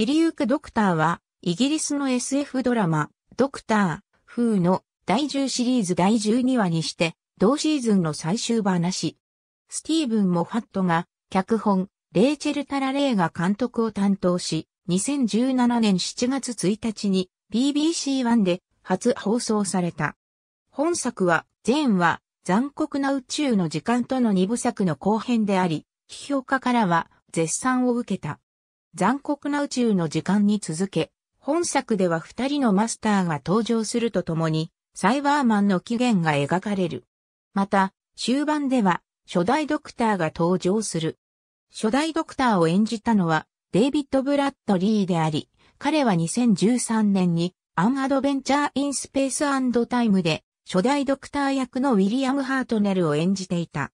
知りゆくドクターは、イギリスの SF ドラマ、ドクター、風の第10シリーズ第12話にして、同シーズンの最終話。スティーブン・モファットが、脚本、レイチェル・タラレイが監督を担当し、2017年7月1日に BBC1 で初放送された。本作は、前は残酷な宇宙の時間との2部作の後編であり、批評家からは絶賛を受けた。残酷な宇宙の時間に続け、本作では二人のマスターが登場するとともに、サイバーマンの起源が描かれる。また、終盤では、初代ドクターが登場する。初代ドクターを演じたのは、デイビッド・ブラッドリーであり、彼は2013年に、アン・アドベンチャー・イン・スペース・タイムで、初代ドクター役のウィリアム・ハートネルを演じていた。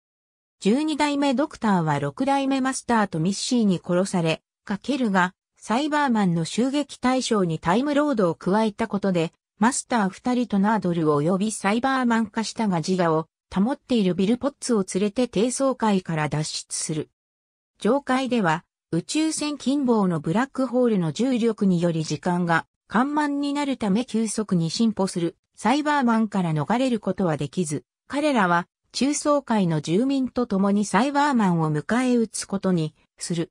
12代目ドクターは6代目マスターとミッシーに殺され、かけるが、サイバーマンの襲撃対象にタイムロードを加えたことで、マスター二人とナードルを呼びサイバーマン化したが自我を保っているビルポッツを連れて低層階から脱出する。上階では、宇宙船近傍のブラックホールの重力により時間が緩慢になるため急速に進歩するサイバーマンから逃れることはできず、彼らは中層階の住民と共にサイバーマンを迎え撃つことにする。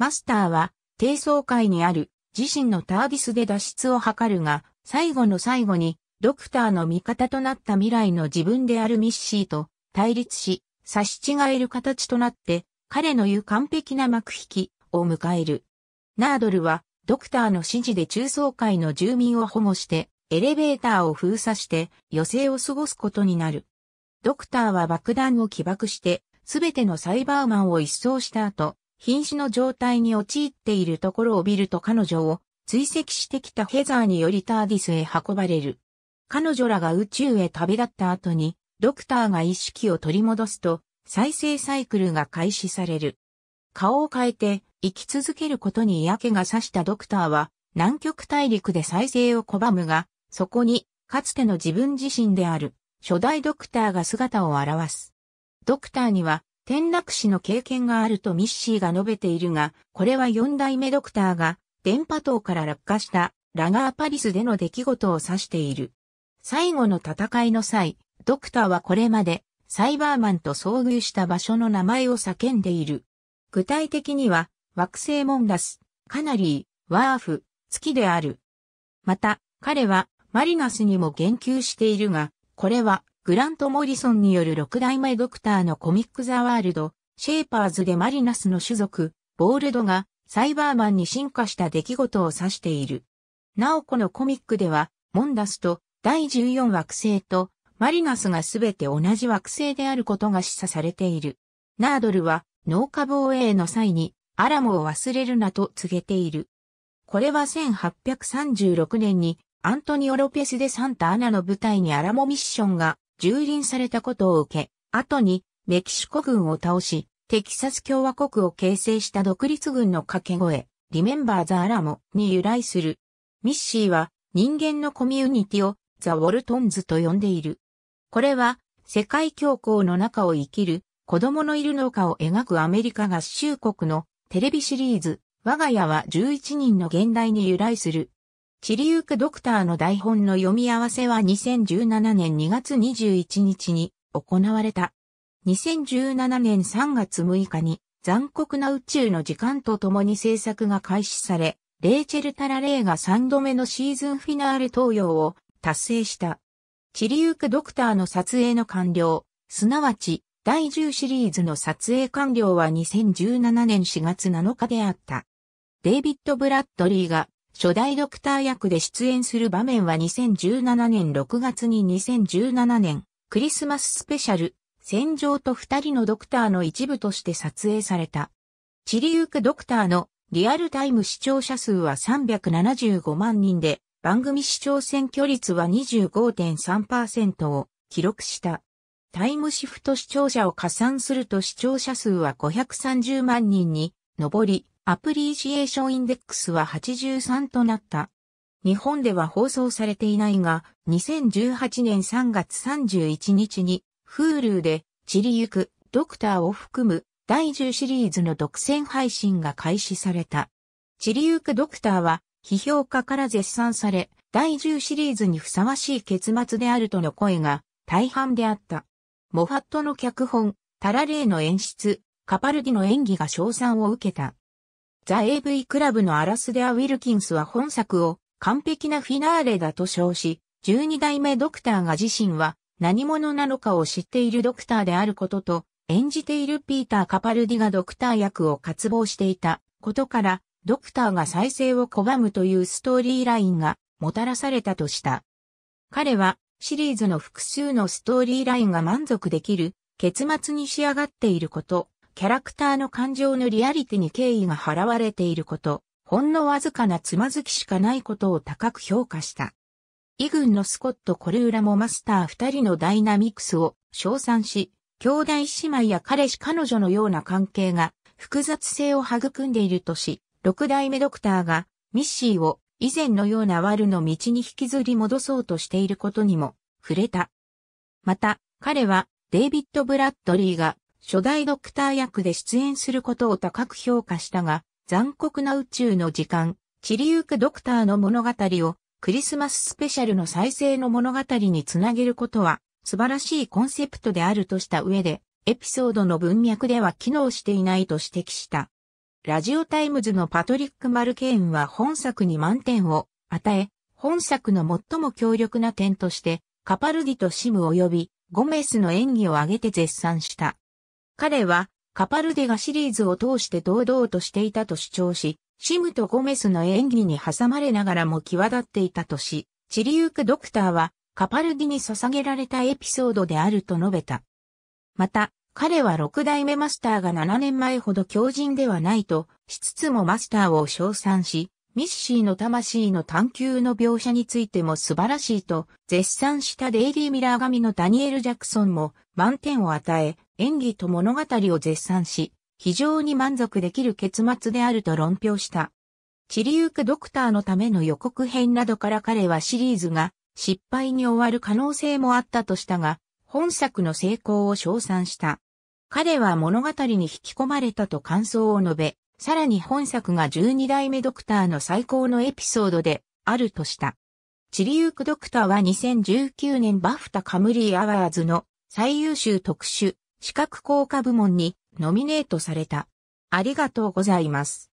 マスターは、低層階にある自身のタービスで脱出を図るが、最後の最後に、ドクターの味方となった未来の自分であるミッシーと対立し、差し違える形となって、彼の言う完璧な幕引きを迎える。ナードルは、ドクターの指示で中層階の住民を保護して、エレベーターを封鎖して、余生を過ごすことになる。ドクターは爆弾を起爆して、すべてのサイバーマンを一掃した後、瀕死の状態に陥っているところをビルと彼女を追跡してきたヘザーによりターディスへ運ばれる。彼女らが宇宙へ旅立った後に、ドクターが意識を取り戻すと、再生サイクルが開始される。顔を変えて生き続けることに嫌気がさしたドクターは、南極大陸で再生を拒むが、そこに、かつての自分自身である、初代ドクターが姿を現す。ドクターには、転落死の経験があるとミッシーが述べているが、これは4代目ドクターが電波塔から落下したラガーパリスでの出来事を指している。最後の戦いの際、ドクターはこれまでサイバーマンと遭遇した場所の名前を叫んでいる。具体的には、惑星モンダス、カナリー、ワーフ、月である。また、彼はマリナスにも言及しているが、これはグラント・モリソンによる六代目ドクターのコミック・ザ・ワールド、シェーパーズでマリナスの種族、ボールドがサイバーマンに進化した出来事を指している。なおこのコミックでは、モンダスと第14惑星とマリナスがすべて同じ惑星であることが示唆されている。ナードルは農家防衛の際にアラモを忘れるなと告げている。これは1836年にアントニオ・ロペスでサンタアナの舞台にアラモミッションが蹂躙されたことを受け、後にメキシコ軍を倒し、テキサス共和国を形成した独立軍の掛け声、リメンバー・ザ・アラモに由来する。ミッシーは人間のコミュニティをザ・ウォルトンズと呼んでいる。これは世界恐慌の中を生きる子供のいる農家を描くアメリカ合衆国のテレビシリーズ、我が家は11人の現代に由来するリりークドクターの台本の読み合わせは2017年2月21日に行われた。2017年3月6日に残酷な宇宙の時間とともに制作が開始され、レイチェル・タラレイが3度目のシーズンフィナーレ投与を達成した。リりークドクターの撮影の完了、すなわち第10シリーズの撮影完了は2017年4月7日であった。デイビッド・ブラッドリーが初代ドクター役で出演する場面は2017年6月に2017年クリスマススペシャル戦場と二人のドクターの一部として撮影された。チリ・ゆクドクターのリアルタイム視聴者数は375万人で番組視聴選挙率は25.3%を記録した。タイムシフト視聴者を加算すると視聴者数は530万人に上り、アプリシエーションインデックスは83となった。日本では放送されていないが、2018年3月31日に、Hulu で、散りゆく、ドクターを含む、第10シリーズの独占配信が開始された。散りゆくドクターは、批評家から絶賛され、第10シリーズにふさわしい結末であるとの声が大半であった。モファットの脚本、タラレイの演出、カパルディの演技が賞賛を受けた。ザ・ AV クラブのアラスデア・ウィルキンスは本作を完璧なフィナーレだと称し、12代目ドクターが自身は何者なのかを知っているドクターであることと、演じているピーター・カパルディがドクター役を渇望していたことから、ドクターが再生を拒むというストーリーラインがもたらされたとした。彼はシリーズの複数のストーリーラインが満足できる結末に仕上がっていること、キャラクターの感情のリアリティに敬意が払われていること、ほんのわずかなつまずきしかないことを高く評価した。イグンのスコット・コルーラもマスター二人のダイナミクスを称賛し、兄弟姉妹や彼氏彼女のような関係が複雑性を育んでいるとし、六代目ドクターがミッシーを以前のような悪の道に引きずり戻そうとしていることにも触れた。また、彼はデイビッド・ブラッドリーが初代ドクター役で出演することを高く評価したが、残酷な宇宙の時間、散りゆくドクターの物語をクリスマススペシャルの再生の物語につなげることは素晴らしいコンセプトであるとした上で、エピソードの文脈では機能していないと指摘した。ラジオタイムズのパトリック・マルケーンは本作に満点を与え、本作の最も強力な点として、カパルディとシム及びゴメスの演技を挙げて絶賛した。彼は、カパルデがシリーズを通して堂々としていたと主張し、シムとゴメスの演技に挟まれながらも際立っていたとし、チリゆくドクターは、カパルディに捧げられたエピソードであると述べた。また、彼は六代目マスターが7年前ほど強靭ではないとしつつもマスターを称賛し、ミッシーの魂の探求の描写についても素晴らしいと絶賛したデイリー・ミラー神のダニエル・ジャクソンも満点を与え、演技と物語を絶賛し、非常に満足できる結末であると論評した。散りゆくドクターのための予告編などから彼はシリーズが失敗に終わる可能性もあったとしたが、本作の成功を称賛した。彼は物語に引き込まれたと感想を述べ、さらに本作が12代目ドクターの最高のエピソードであるとした。リりークドクターは2019年バフタカムリーアワーズの最優秀特殊視覚効果部門にノミネートされた。ありがとうございます。